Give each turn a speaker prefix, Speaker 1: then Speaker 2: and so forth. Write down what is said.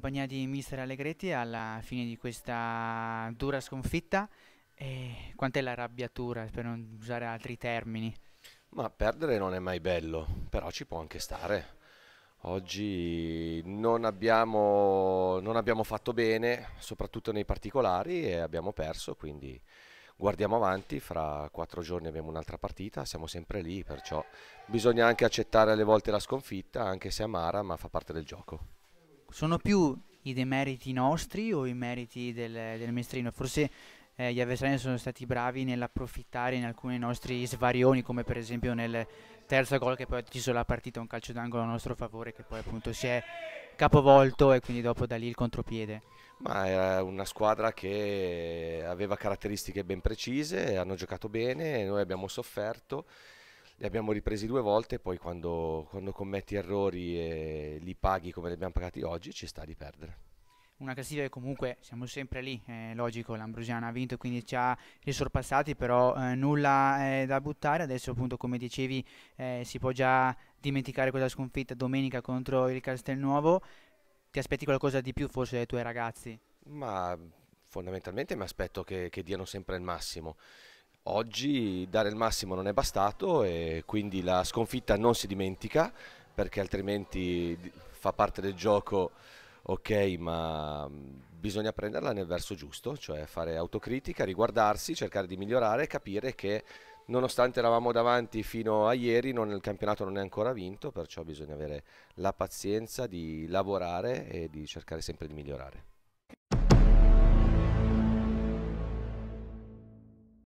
Speaker 1: compagnia di mister Allegretti alla fine di questa dura sconfitta. E quant'è la rabbiatura, per non usare altri termini?
Speaker 2: Ma perdere non è mai bello, però ci può anche stare. Oggi non abbiamo, non abbiamo fatto bene, soprattutto nei particolari, e abbiamo perso, quindi guardiamo avanti, fra quattro giorni abbiamo un'altra partita, siamo sempre lì, perciò bisogna anche accettare alle volte la sconfitta, anche se amara, ma fa parte del gioco
Speaker 1: sono più i demeriti nostri o i meriti del, del Mestrino? Forse eh, gli avversari sono stati bravi nell'approfittare in alcuni nostri svarioni, come per esempio nel terzo gol che poi ha deciso la partita, un calcio d'angolo a nostro favore che poi appunto si è capovolto e quindi dopo da lì il contropiede.
Speaker 2: Ma era una squadra che aveva caratteristiche ben precise, hanno giocato bene, noi abbiamo sofferto li abbiamo ripresi due volte, poi quando, quando commetti errori e li paghi come li abbiamo pagati oggi ci sta di perdere
Speaker 1: una classifica che comunque siamo sempre lì, è logico, l'Ambrosiana ha vinto quindi ci ha risorpassati, però eh, nulla eh, da buttare, adesso appunto come dicevi eh, si può già dimenticare quella sconfitta domenica contro il Castelnuovo, ti aspetti qualcosa di più forse dai tuoi ragazzi?
Speaker 2: Ma fondamentalmente mi aspetto che, che diano sempre il massimo. Oggi dare il massimo non è bastato e quindi la sconfitta non si dimentica perché altrimenti fa parte del gioco ok ma mm, bisogna prenderla nel verso giusto, cioè fare autocritica, riguardarsi, cercare di migliorare e capire che nonostante eravamo davanti fino a ieri non, il campionato non è ancora vinto, perciò bisogna avere la pazienza di lavorare e di cercare sempre di migliorare.